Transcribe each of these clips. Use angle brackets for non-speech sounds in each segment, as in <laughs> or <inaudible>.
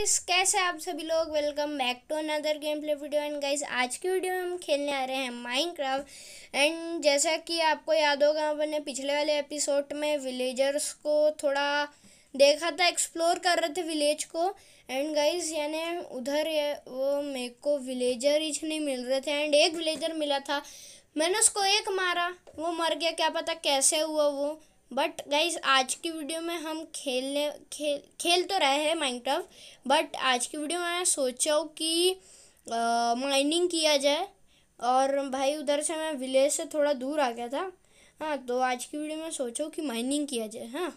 Guys कैसे आप सभी लोग welcome back to another game play video and guys आज की वीडियो में हम खेलने आ रहे हैं माइनक्राफ्ट एंड जैसा कि आपको याद होगा अपने पिछले वाले एपिसोड में विलेजर्स को थोड़ा देखा था एक्सप्लोर कर रहे थे विलेज को एंड गाइस यानी उधर वो मेरे को विलेजर ही नहीं मिल रहे थे एंड एक विलेजर मिला था मैंने उसको एक मारा वो मर गया क्या पता कैसे हुआ वो बट गाइज आज की वीडियो में हम खेलने खेल खेल तो रहे हैं माइनक्राफ्ट बट आज की वीडियो में सोचा हूँ कि माइनिंग किया जाए और भाई उधर से मैं विलेज से थोड़ा दूर आ गया था हाँ तो आज की वीडियो में सोचा हूँ कि माइनिंग किया जाए हाँ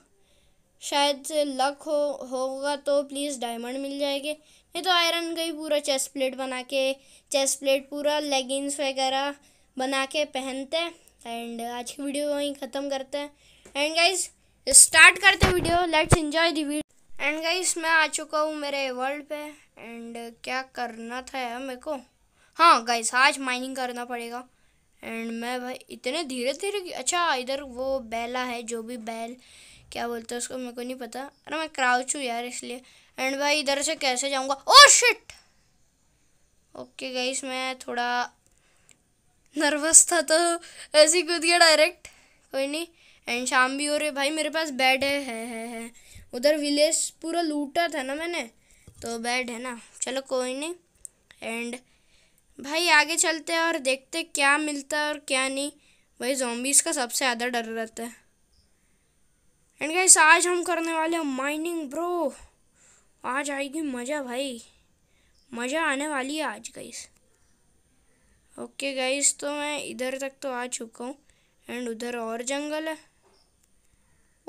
शायद लक हो होगा तो प्लीज़ डायमंड मिल जाएंगे नहीं तो आयरन का ही पूरा चेस्ट प्लेट बना के चेस्ट प्लेट पूरा लेगिंग्स वगैरह बना के पहनते हैं एंड आज की वीडियो वहीं ख़त्म करते हैं एंड गाइज स्टार्ट करते video let's enjoy video video and guys मैं आ चुका हूँ मेरे वर्ल्ड पे एंड क्या करना था यार मेरे को हाँ गाइज आज माइनिंग करना पड़ेगा एंड मैं भाई इतने धीरे धीरे अच्छा इधर वो बैला है जो भी बैल क्या बोलते हैं उसको मेरे को नहीं पता अरे मैं क्राउच हूँ यार इसलिए एंड भाई इधर से कैसे जाऊँगा ओ शिट ओके गाइस मैं थोड़ा नर्वस था तो ऐसे ही कूद गया डायरेक्ट कोई नहीं एंड शाम भी हो रही भाई मेरे पास बेड है, है, है, है। उधर विलेज पूरा लूटा था ना मैंने तो बेड है ना चलो कोई नहीं एंड भाई आगे चलते हैं और देखते क्या मिलता है और क्या नहीं भाई जॉम्बीज का सबसे ज़्यादा डर रहता है एंड गाइस आज हम करने वाले हैं माइनिंग ब्रो आज आएगी मज़ा भाई मज़ा आने वाली है आज गाइस ओके गाइस तो मैं इधर तक तो आ चुका हूँ एंड उधर और जंगल है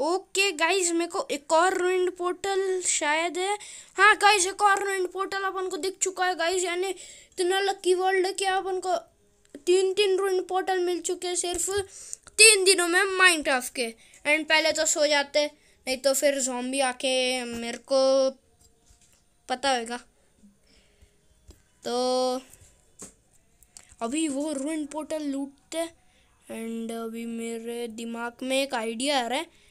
ओके गाइज मेरे को एक और रुइंड पोर्टल शायद है हाँ गाइज एक और रुइंड पोर्टल अपन को दिख चुका है गाइज यानी इतना लकी वर्ल्ड है कि अपन को तीन तीन रुइंड पोर्टल मिल चुके हैं सिर्फ तीन दिनों में माइंड के एंड पहले तो सो जाते नहीं तो फिर भी आके मेरे को पता होगा तो अभी वो रुइंड पोर्टल लूटते एंड अभी मेरे दिमाग में एक आइडिया आ रहा है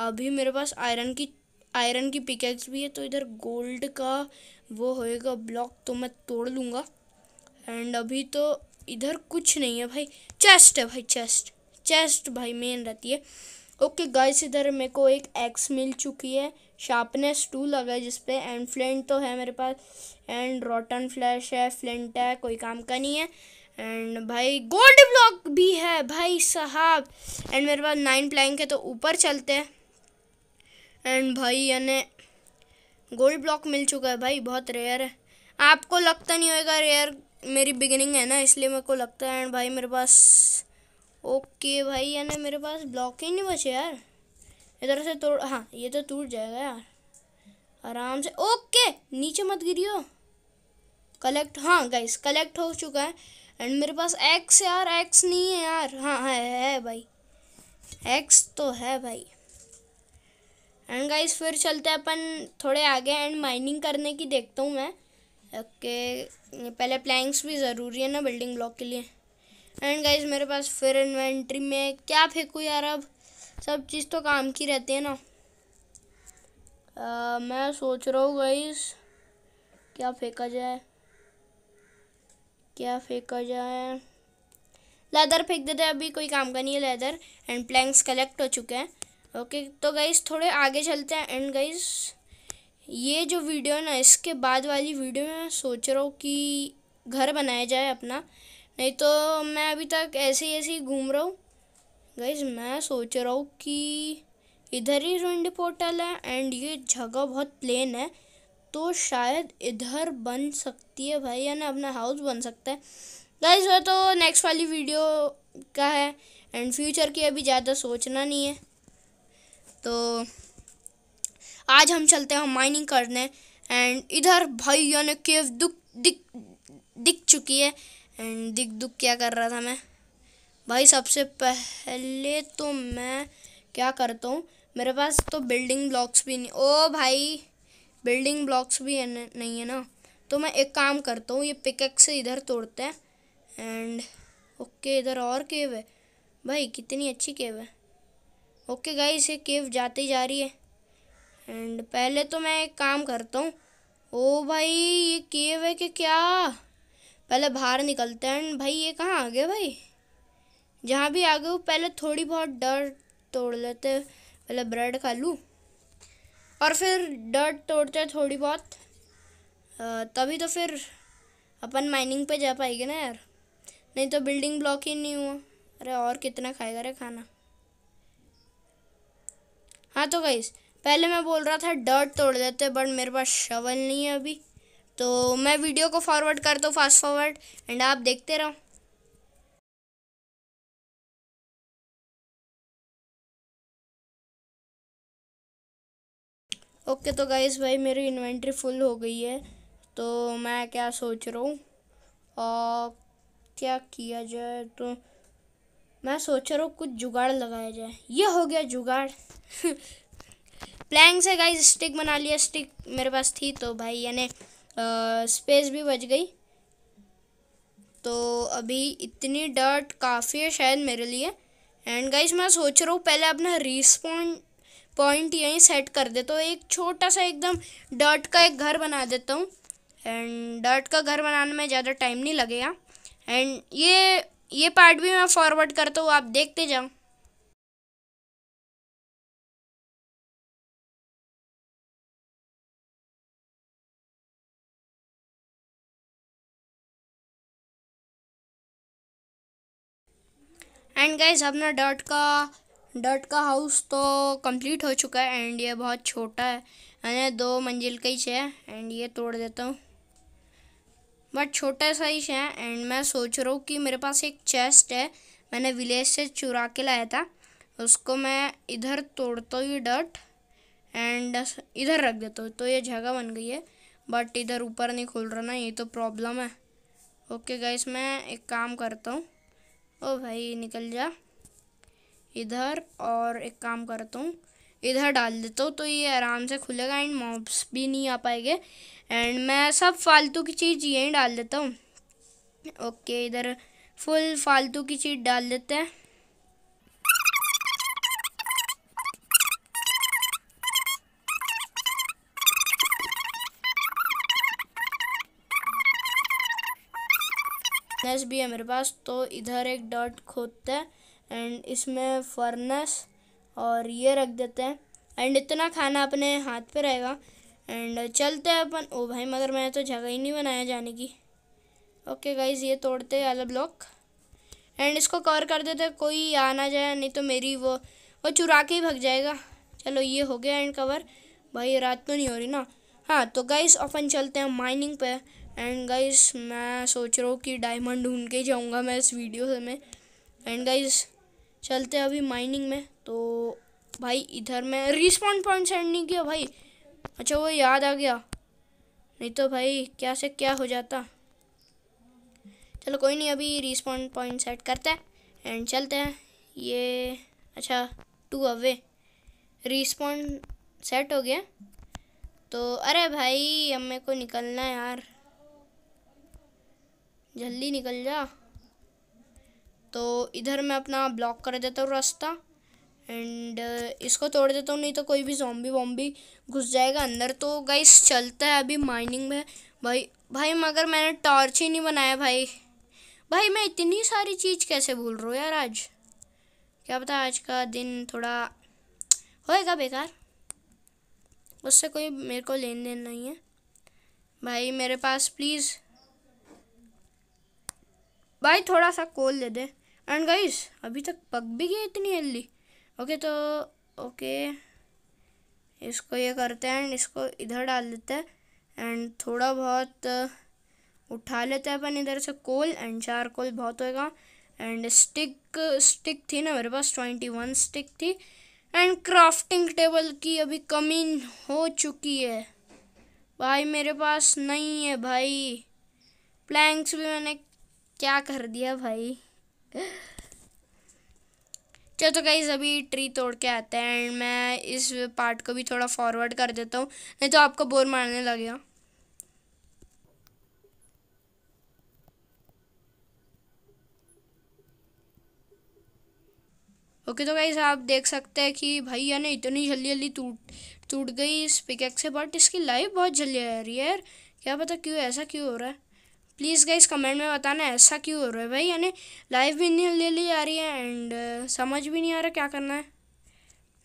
अभी मेरे पास आयरन की आयरन की पिकेक्स भी है तो इधर गोल्ड का वो होएगा ब्लॉक तो मैं तोड़ लूँगा एंड अभी तो इधर कुछ नहीं है भाई चेस्ट है भाई चेस्ट चेस्ट भाई मेन रहती है ओके गाइस इधर मेरे को एक एक्स मिल चुकी है शार्पनेस टू लगा है जिसपे एंड फ्लेंट तो है मेरे पास एंड रोटन फ्लैश है फ्लेंट है कोई काम का नहीं है एंड भाई गोल्ड ब्लॉक भी है भाई साहब एंड मेरे पास नाइन प्लैंक है तो ऊपर चलते हैं एंड भाई यानी गोल्ड ब्लॉक मिल चुका है भाई बहुत रेयर है आपको लगता नहीं होगा रेयर मेरी बिगिनिंग है ना इसलिए मेरे को लगता है एंड भाई मेरे पास ओके भाई यानी मेरे पास ब्लॉक ही नहीं बचे यार इधर से तोड़ हाँ ये तो टूट जाएगा यार आराम से ओके नीचे मत गिरियो कलेक्ट हाँ गाइस कलेक्ट हो चुका है एंड मेरे पास एक्स यार एक्स नहीं है यार हाँ है, है भाई एक्स तो है भाई एंड गाइस फिर चलते हैं अपन थोड़े आगे एंड माइनिंग करने की देखता हूँ मैं ओके पहले प्लैंक्स भी ज़रूरी है ना बिल्डिंग ब्लॉक के लिए एंड गाइज मेरे पास फिर इन्वेंट्री में क्या फेंकूँ यार अब सब चीज़ तो काम की रहती है ना आ, uh, मैं सोच रहा हूँ गाइज क्या फेंका जाए क्या फेंका जाए लेदर फेंक देते अभी कोई काम का नहीं है लेदर एंड प्लैंक्स कलेक्ट हो चुके हैं ओके तो गाइज़ थोड़े आगे चलते हैं एंड गाइज़ ये जो वीडियो है ना इसके बाद वाली वीडियो में सोच रहा हूँ कि घर बनाया जाए अपना नहीं तो मैं अभी तक ऐसे ही ऐसे ही घूम रहा हूँ गाइज़ मैं सोच रहा हूँ कि इधर ही रुंड पोर्टल है एंड ये जगह बहुत प्लेन है तो शायद इधर बन सकती है भाई या ना अपना हाउस बन सकता है गाइज वो तो नेक्स्ट वाली वीडियो का है एंड फ्यूचर की अभी ज़्यादा सोचना नहीं है तो आज हम चलते हैं माइनिंग करने एंड इधर भाई यानी केव दुख दिख दिख चुकी है एंड दिख दुख क्या कर रहा था मैं भाई सबसे पहले तो मैं क्या करता हूँ मेरे पास तो बिल्डिंग ब्लॉक्स भी नहीं ओ भाई बिल्डिंग ब्लॉक्स भी है न, नहीं है ना तो मैं एक काम करता हूँ ये पिकैक्स से इधर तोड़ते हैं एंड ओके इधर और केव है भाई कितनी अच्छी केव है ओके गाइस ये केव जाती जा रही है एंड पहले तो मैं एक काम करता हूँ ओ भाई ये केव है कि क्या पहले बाहर निकलते हैं भाई ये कहाँ आ गए भाई जहाँ भी आ गए पहले थोड़ी बहुत डर तोड़ लेते पहले ब्रेड खा लूँ और फिर डर्ट तोड़ते थोड़ी बहुत तभी तो फिर अपन माइनिंग पे जा पाएंगे ना यार नहीं तो बिल्डिंग ब्लॉक ही नहीं हुआ अरे और कितना खाएगा रे खाना हाँ तो गई पहले मैं बोल रहा था डर्ट तोड़ देते बट मेरे पास शवल नहीं है अभी तो मैं वीडियो को फॉरवर्ड कर दो फास्ट फॉरवर्ड एंड आप देखते रहो ओके तो गाइस भाई मेरी इन्वेंट्री फुल हो गई है तो मैं क्या सोच रहा हूँ क्या किया जाए तो मैं सोच रहा हूँ कुछ जुगाड़ लगाया जाए ये हो गया जुगाड़ प्लैंग से गाइज स्टिक बना लिया स्टिक मेरे पास थी तो भाई यानी स्पेस भी बच गई तो अभी इतनी डर्ट काफ़ी है शायद मेरे लिए एंड गाइज मैं सोच रहा हूँ पहले अपना रिस्पॉन्ड पॉइंट यहीं सेट कर देता तो हूँ एक छोटा सा एकदम डर्ट का एक घर बना देता हूँ एंड डर्ट का घर बनाने में ज़्यादा टाइम नहीं लगेगा एंड ये ये पार्ट भी मैं फॉरवर्ड करता हूँ आप देखते जाओ एंड गाइज अपना डॉट का डॉट का हाउस तो कंप्लीट हो चुका है एंड ये बहुत छोटा है मैंने दो मंजिल का ही है एंड ये तोड़ देता हूँ बट छोटा सा ही है एंड मैं सोच रहा हूँ कि मेरे पास एक चेस्ट है मैंने विलेज से चुरा के लाया था उसको मैं इधर तोड़ता हूँ ये डर्ट एंड इधर रख देता हूँ तो ये जगह बन गई है बट इधर ऊपर नहीं खुल रहा ना ये तो प्रॉब्लम है ओके गाइस मैं एक काम करता हूँ ओ भाई निकल जा इधर और एक काम करता हूँ इधर डाल देता हूँ तो ये आराम से खुलेगा एंड मॉब्स भी नहीं आ पाएंगे एंड मैं सब फालतू की चीज़ यहीं डाल देता हूँ ओके इधर फुल फालतू की चीज़ डाल देते हैं फर्नेस भी है मेरे पास तो इधर एक डॉट खोदते हैं एंड इसमें फर्नेस और ये रख देते हैं एंड इतना खाना अपने हाथ पे रहेगा एंड चलते हैं अपन ओ भाई मगर मैंने तो जगह ही नहीं बनाया जाने की ओके गाइज ये तोड़ते हैं ब्लॉक एंड इसको कवर कर देते कोई आना जाए नहीं तो मेरी वो वो चुरा के ही भग जाएगा चलो ये हो गया एंड कवर भाई रात तो नहीं हो रही ना हाँ तो गाइस अपन चलते हैं माइनिंग पे एंड गाइस मैं सोच रहा हूँ कि डायमंड ढूंढ के जाऊँगा मैं इस वीडियो में एंड गाइस चलते हैं अभी माइनिंग में तो भाई इधर मैं रिस्पॉन्ड पॉइंट सेंड नहीं किया भाई अच्छा वो याद आ गया नहीं तो भाई क्या से क्या हो जाता चलो कोई नहीं अभी रिस्पॉन्ड पॉइंट सेट करते हैं एंड चलते हैं ये अच्छा टू अवे रिस्पॉन्ड सेट हो गया तो अरे भाई अब मेरे को निकलना है यार जल्दी निकल जा तो इधर मैं अपना ब्लॉक कर देता हूँ रास्ता एंड इसको तोड़ देता हूँ नहीं तो कोई भी जॉम्बी वॉम्बी घुस जाएगा अंदर तो गाइस चलता है अभी माइनिंग में भाई भाई मगर मैंने टॉर्च ही नहीं बनाया भाई भाई मैं इतनी सारी चीज़ कैसे भूल रहा हूँ यार आज क्या पता आज का दिन थोड़ा होएगा बेकार उससे कोई मेरे को लेन देन नहीं है भाई मेरे पास प्लीज़ भाई थोड़ा सा कोल दे दे एंड गाइस अभी तक पक भी गया इतनी जल्दी ओके तो ओके इसको ये करते हैं एंड इसको इधर डाल देते हैं एंड थोड़ा बहुत uh, उठा लेते हैं अपन इधर से कोल एंड चार कोल बहुत होएगा एंड स्टिक स्टिक थी ना मेरे पास ट्वेंटी वन स्टिक थी एंड क्राफ्टिंग टेबल की अभी कमी हो चुकी है भाई मेरे पास नहीं है भाई प्लैंक्स भी मैंने क्या कर दिया भाई चलो तो कहीं तो अभी ट्री तोड़ के आते हैं एंड मैं इस पार्ट को भी थोड़ा फॉरवर्ड कर देता हूँ नहीं तो आपको बोर मारने लगेगा ओके तो कहीं आप देख सकते हैं कि भाई यार इतनी जल्दी जल्दी टूट टूट गई इस पिकैक्स से बट इसकी लाइफ बहुत जल्दी आ रही है यार क्या पता क्यों ऐसा क्यों हो रहा है प्लीज़ गाइस कमेंट में बताना ऐसा क्यों हो रहा है भाई यानी लाइफ भी नहीं ले ली जा रही है एंड uh, समझ भी नहीं आ रहा क्या करना है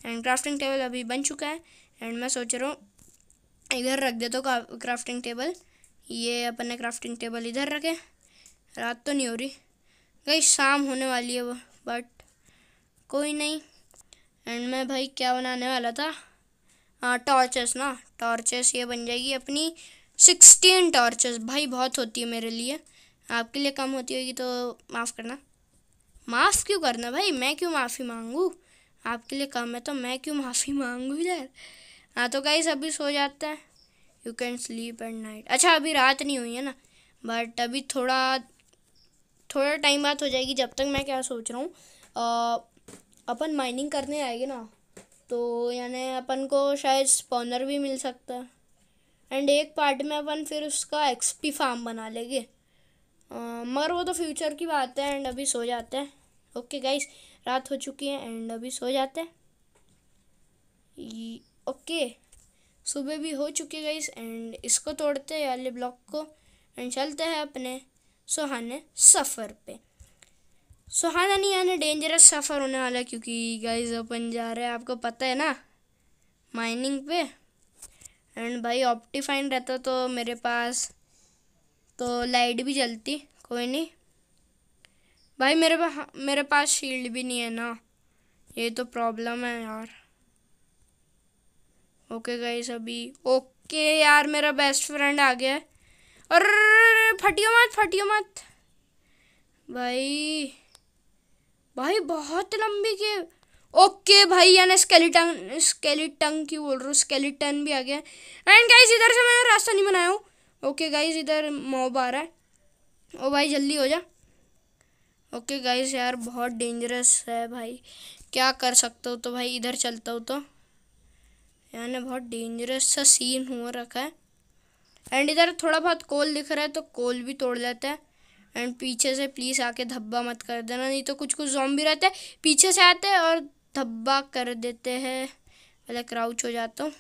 एंड क्राफ्टिंग टेबल अभी बन चुका है एंड मैं सोच रहा हूँ इधर रख दे तो क्राफ्टिंग टेबल ये अपन ने क्राफ्टिंग टेबल इधर रखे रात तो नहीं हो रही गई शाम होने वाली है वो बट कोई नहीं एंड मैं भाई क्या बनाने वाला था हाँ टॉर्चेस ना टॉर्चेस ये बन जाएगी अपनी सिक्सटीन टॉर्चेस भाई बहुत होती है मेरे लिए आपके लिए कम होती होगी तो माफ़ करना माफ़ क्यों करना भाई मैं क्यों माफ़ी मांगूँ आपके लिए कम है तो मैं क्यों माफ़ी मांगूँ यार हाँ तो गाइस अभी सो जाता है you can sleep at night अच्छा अभी रात नहीं हुई है ना बट अभी थोड़ा थोड़ा टाइम बात हो जाएगी जब तक मैं क्या सोच रहा हूँ अपन माइनिंग करने आएंगे ना तो यानी अपन को शायद स्पॉनर भी मिल सकता है एंड एक पार्ट में अपन फिर उसका एक्सपी फार्म बना लेंगे मगर वो तो फ्यूचर की बात है एंड अभी सो जाते हैं ओके गाइस रात हो चुकी है एंड अभी सो जाते हैं ओके सुबह भी हो चुकी है गाइस एंड इसको तोड़ते हैं वाले ब्लॉक को एंड चलते हैं अपने सुहाने सफ़र पे सुहाना नहीं यानी डेंजरस सफ़र होने वाला क्योंकि गाइस अपन जा रहे हैं आपको पता है ना माइनिंग पे एंड भाई ऑप्टिफाइन रहता तो मेरे पास तो लाइट भी जलती कोई नहीं भाई मेरे पास मेरे पास शील्ड भी नहीं है ना ये तो प्रॉब्लम है यार ओके गई अभी ओके यार मेरा बेस्ट फ्रेंड आ गया है और फटियो मत फटियो मत भाई भाई बहुत लंबी के ओके भाई यानी स्केलेटन स्केलेटन की बोल रहा हूँ स्केलेटन भी आ गया एंड गाइज इधर से मैं रास्ता नहीं बनाया हूँ ओके गाइज इधर मॉब आ रहा है ओ भाई जल्दी हो जा ओके गाइज यार बहुत डेंजरस है भाई क्या कर सकता हूँ तो भाई इधर चलता हूँ तो यानी बहुत डेंजरस सा सीन हो रखा है एंड इधर थोड़ा बहुत कोल दिख रहा है तो कोल भी तोड़ लेते हैं एंड पीछे से प्लीज़ आके धब्बा मत कर देना नहीं तो कुछ कुछ जॉम्बी रहते हैं पीछे से आते हैं और धब्बा कर देते हैं पहले क्राउच हो जाता हूँ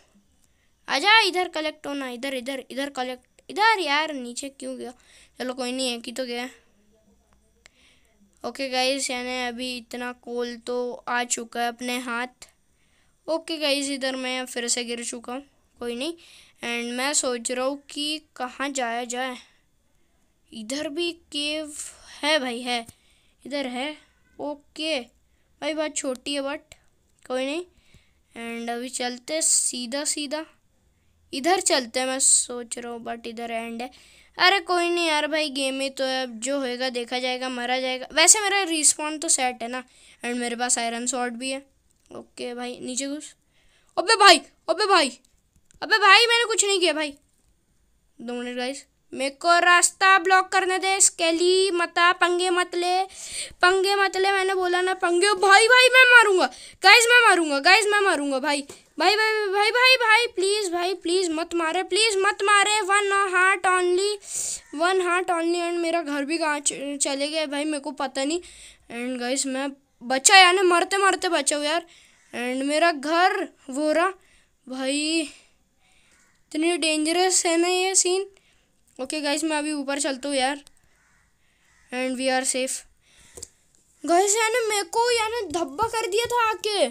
आजा इधर कलेक्ट होना इधर इधर इधर कलेक्ट इधर यार नीचे क्यों गया चलो कोई नहीं है कि तो गया ओके गाइज यानी अभी इतना कोल तो आ चुका है अपने हाथ ओके गाइज इधर मैं फिर से गिर चुका हूँ कोई नहीं एंड मैं सोच रहा हूँ कि कहाँ जाया जाए इधर भी केव है भाई है इधर है ओके भाई बात छोटी है बट कोई नहीं एंड अभी चलते सीधा सीधा इधर चलते हैं मैं सोच रहा हूँ बट इधर एंड है अरे कोई नहीं यार भाई गेम ही तो है अब जो होएगा देखा जाएगा मरा जाएगा वैसे मेरा रिस्पॉन्ड तो सेट है ना एंड मेरे पास आयरन शॉट भी है ओके भाई नीचे घुस अबे भाई अबे भाई अबे भाई मैंने कुछ नहीं किया भाई दो मिनट गाइस मेरे को रास्ता ब्लॉक करने दे स्केली मता पंगे मत ले पंगे मत ले मैंने बोला ना पंगे भाई भाई मैं मारूंगा गाइज मैं मारूंगा गाइज मैं मारूंगा भाई भाई भाई भाई भाई भाई, भाई प्लीज़ भाई प्लीज़ मत मारे प्लीज़ मत मारे one heart only one heart only and मेरा घर भी कहाँ चले गए भाई मेरे को पता नहीं एंड गाइस मैं बचा यार मरते मरते बचा हूँ यार एंड मेरा घर वो रहा भाई इतनी डेंजरस है ना ये सीन ओके गाइस मैं अभी ऊपर चलता हूँ यार and we are safe guys यानी मेरे को यानी धब्बा कर दिया था आके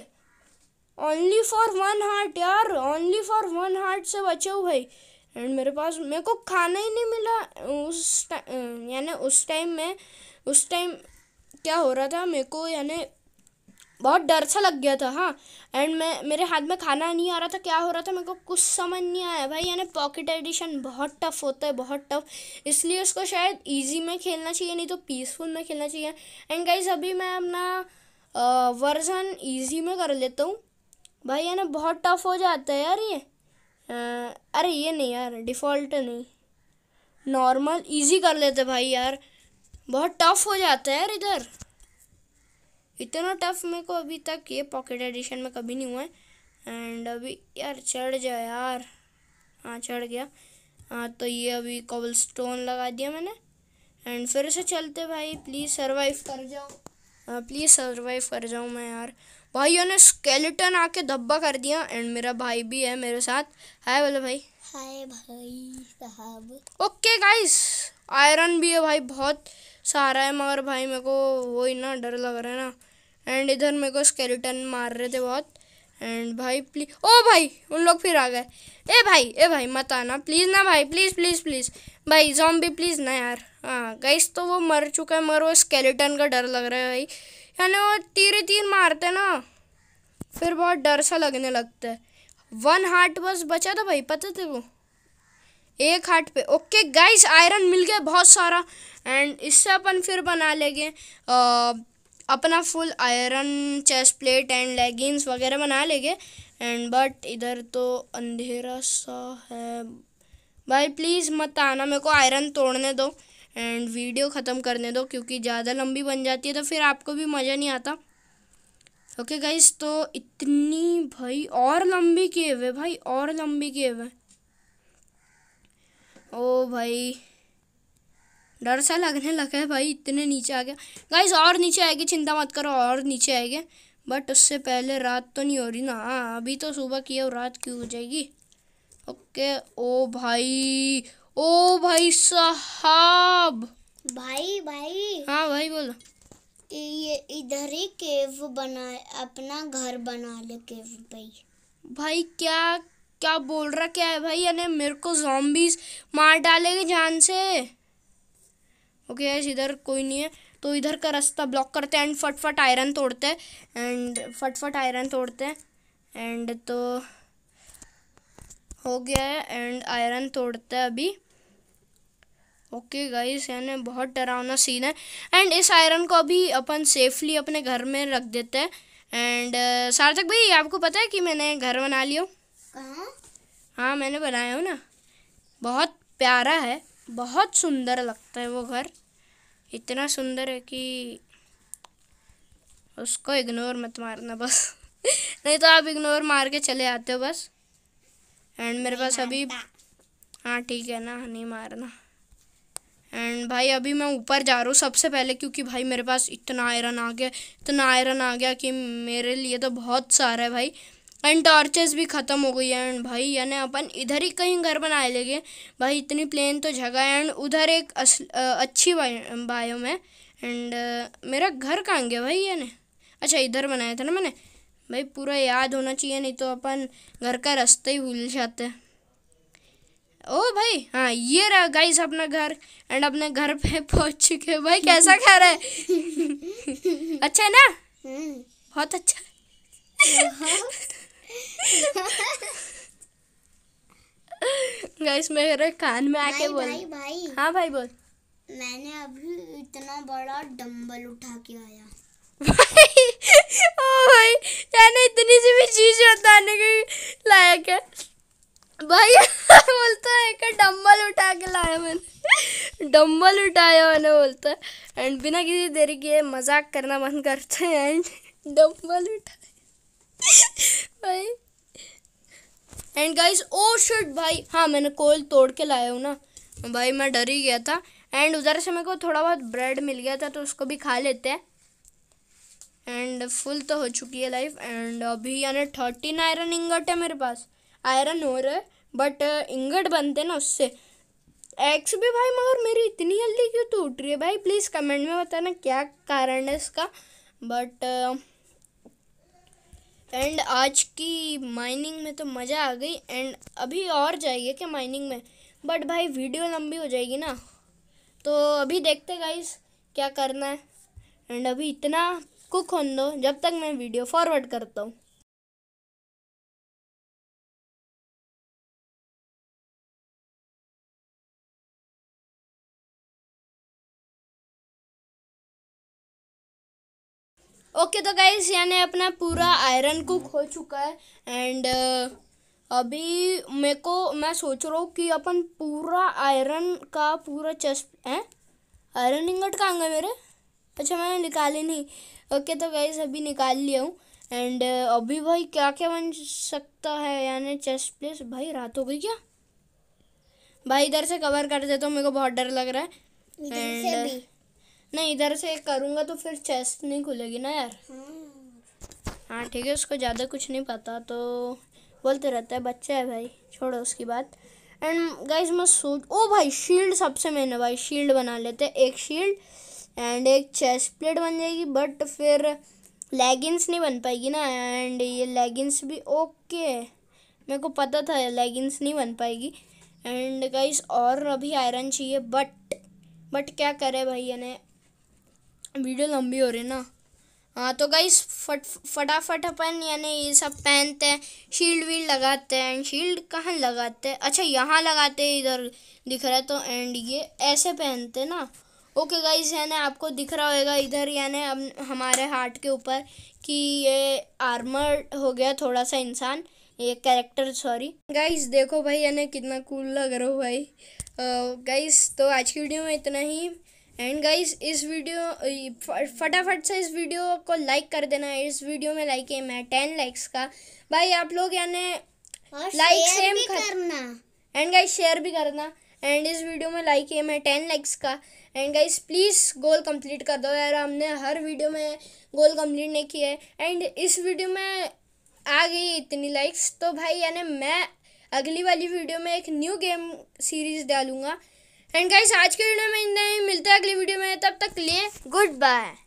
ओनली फॉर वन हार्ट यार ओनली फॉर वन हार्ट से बचे हो भाई एंड मेरे पास मेरे को खाना ही नहीं मिला उस यानी उस टाइम में उस टाइम क्या हो रहा था मेरे को यानी बहुत डर सा लग गया था हाँ एंड मैं मेरे हाथ में खाना नहीं आ रहा था क्या हो रहा था मेरे को कुछ समझ नहीं आया भाई यानी पॉकेट एडिशन बहुत टफ होता है बहुत टफ इसलिए उसको शायद इजी में खेलना चाहिए नहीं तो पीसफुल में खेलना चाहिए एंड गाइज अभी मैं अपना वर्जन ईजी में कर लेता हूँ भाई यानी बहुत टफ हो जाता है यार ये आ, अरे ये नहीं यार डिफ़ॉल्ट नहीं नॉर्मल ईजी कर लेते भाई यार बहुत टफ हो जाता है यार इधर इतना टफ मेरे को अभी तक ये पॉकेट एडिशन में कभी नहीं हुआ है एंड अभी यार चढ़ जाए यार हाँ चढ़ गया हाँ तो ये अभी कोबल स्टोन लगा दिया मैंने एंड फिर से चलते भाई प्लीज़ सरवाइव कर जाओ प्लीज़ हाँ, सरवाइव कर जाऊँ मैं यार भाई ने स्केलेटन आके धब्बा कर दिया एंड मेरा भाई भी है मेरे साथ हाय बोलो भाई हाय भाई साहब ओके गाइस आयरन भी है भाई बहुत सारा है मगर भाई मेरे को वो ही ना डर लग रहा है ना एंड इधर मेरे को स्केलेटन मार रहे थे बहुत एंड भाई प्लीज ओ भाई उन लोग फिर आ गए ए भाई ए भाई मत आना प्लीज़ ना भाई प्लीज़ प्लीज़ प्लीज़ भाई जॉम्बी प्लीज़ ना यार हाँ गैस तो वो मर चुका है मगर वो स्केलेटन का डर लग रहा है भाई यानी वो तीर तीर मारते ना फिर बहुत डर सा लगने लगता है वन हार्ट बस बचा था भाई पता थे वो एक हार्ट पे ओके गाइस आयरन मिल गया बहुत सारा एंड इससे अपन फिर बना लेंगे अपना full iron chest plate and leggings वगैरह बना लेंगे एंड बट इधर तो अंधेरा सा है भाई प्लीज़ मत आना मेरे को आयरन तोड़ने दो एंड वीडियो ख़त्म करने दो क्योंकि ज़्यादा लंबी बन जाती है तो फिर आपको भी मज़ा नहीं आता ओके okay गाइस तो इतनी भाई और लंबी केव है भाई और लंबी केव है ओ भाई डर सा लगने लगा है भाई इतने नीचे आ गया गाइस और नीचे आएगी चिंता मत करो और नीचे आएंगे बट उससे पहले रात तो नहीं हो रही ना हाँ अभी तो सुबह की है और रात क्यों हो जाएगी ओके ओ भाई ओ भाई साहब भाई भाई हाँ भाई बोलो ये इधर ही केव बना अपना घर बना ले केव भाई भाई क्या क्या बोल रहा क्या है भाई यानी मेरे को जॉम्बीज मार डालेंगे जान से ओके okay, इधर कोई नहीं है तो इधर का रास्ता ब्लॉक करते हैं एंड फटफट आयरन तोड़ते हैं एंड फटफट आयरन तोड़ते हैं एंड तो हो गया है एंड आयरन तोड़ते हैं अभी ओके गाइस यानी बहुत डरावना सीन है एंड इस आयरन को अभी अपन सेफली अपने घर में रख देते हैं एंड uh, सार्थक भाई आपको पता है कि मैंने घर बना लिया हाँ मैंने बनाया हूँ ना बहुत प्यारा है बहुत सुंदर लगता है वो घर इतना सुंदर है कि उसको इग्नोर मत मारना बस नहीं तो आप इग्नोर मार के चले आते हो बस एंड मेरे पास अभी हाँ ठीक है ना नहीं मारना एंड भाई अभी मैं ऊपर जा रहा हूँ सबसे पहले क्योंकि भाई मेरे पास इतना आयरन आ गया इतना आयरन आ गया कि मेरे लिए तो बहुत सारा है भाई एंड टॉर्चेस भी ख़त्म हो गई है एंड भाई यानी अपन इधर ही कहीं घर बनाए लेंगे भाई इतनी प्लेन तो जगह है एंड उधर एक असल, अच्छी बायो में एंड मेरा घर कहाँ गया भाई यानी अच्छा इधर बनाया था ना मैंने भाई पूरा याद होना चाहिए नहीं तो अपन घर का रास्ते ही भूल जाते हैं ओ भाई हाँ ये रहा गाइस अपना घर एंड अपने घर पे <laughs> पहुंच चुके भाई कैसा घर है <laughs> अच्छा है ना हम्म। बहुत अच्छा गाइस मेरे कान में आके बोल भाई भाई हाँ भाई बोल मैंने अभी इतना बड़ा डंबल उठा के आया भाई ओ भाई यानी इतनी सी भी चीज बताने के लायक है भाई <laughs> बोलता है कि डंबल उठा के लाया मैंने डंबल उठाया मैंने बोलता है एंड बिना किसी देरी के मजाक करना बंद करते हैं एंड <laughs> डंबल उठा भाई एंड गाइस ओ शिट भाई हाँ मैंने कोयल तोड़ के लाया हूँ ना भाई मैं डर ही गया था एंड उधर से मेरे को थोड़ा बहुत ब्रेड मिल गया था तो उसको भी खा लेते हैं एंड फुल तो हो चुकी है लाइफ एंड अभी यानी थर्टीन आयरन इंगट है मेरे पास आयरन हो रहा है बट इंगट uh, बनते ना उससे एक्स भी भाई मगर मेरी इतनी जल्दी क्यों टूट रही है भाई प्लीज़ कमेंट में बताना क्या कारण है इसका बट एंड आज की माइनिंग में तो मज़ा आ गई एंड अभी और जाइए क्या माइनिंग में बट भाई वीडियो लंबी हो जाएगी ना तो अभी देखते गाइस क्या करना है एंड अभी इतना कुक होन दो जब तक मैं वीडियो फॉरवर्ड करता हूँ ओके तो गाइज यानी अपना पूरा आयरन कुक हो चुका है एंड uh, अभी मेरे को मैं सोच रहा हूँ कि अपन पूरा आयरन का पूरा चस्प है आयरन इंगट कहाँ गए मेरे अच्छा मैंने निकाले नहीं ओके तो गाइज अभी निकाल लिया हूँ एंड uh, अभी भाई क्या क्या बन सकता है यानी चेस्ट प्लेस भाई रात हो गई क्या भाई इधर से कवर कर देता तो हूँ मेरे को बहुत डर लग रहा है एंड नहीं इधर से करूँगा तो फिर चेस्ट नहीं खुलेगी ना यार हाँ ठीक है उसको ज़्यादा कुछ नहीं पता तो बोलते रहता है बच्चा है भाई छोड़ो उसकी बात एंड गाइज मैं सोच ओ भाई शील्ड सबसे मेन है भाई शील्ड बना लेते हैं एक शील्ड एंड एक चेस्ट प्लेट बन जाएगी बट फिर लेगिंग्स नहीं बन पाएगी ना एंड ये लेगिंग्स भी ओके मेरे को पता था लेगिंग्स नहीं बन पाएगी एंड गाइज और अभी आयरन चाहिए बट बट क्या करे भाई यानी वीडियो लंबी हो रही है ना हाँ तो गाइस फट फटाफट अपन यानी ये सब पहनते हैं शील्ड वील्ड लगाते हैं शील्ड कहाँ लगाते हैं अच्छा यहाँ लगाते हैं इधर दिख रहा है तो एंड ये ऐसे पहनते हैं ना ओके गाइस यानी आपको दिख रहा होगा इधर यानी अब हमारे हार्ट के ऊपर कि ये आर्मर हो गया थोड़ा सा इंसान ये कैरेक्टर सॉरी गाइस देखो भाई यानी कितना कूल लग रहा हो भाई गाइस तो आज की वीडियो में इतना ही एंड गाइस इस वीडियो फटाफट से इस वीडियो को लाइक कर देना इस वीडियो में लाइक एम है टेन लाइक्स का भाई आप लोग यानी लाइक सेम करना एंड गाइस शेयर भी करना एंड इस वीडियो में लाइक एम है टेन लाइक्स का and guys please goal complete कर दो यार हमने हर वीडियो में गोल कंप्लीट नहीं किया है एंड इस वीडियो में आ गई इतनी लाइक्स तो भाई यानी मैं अगली वाली वीडियो में एक न्यू गेम सीरीज़ डालूंगा एंड गाइस आज के वीडियो में इतना ही मिलता है अगली वीडियो में तब तक लिए गुड बाय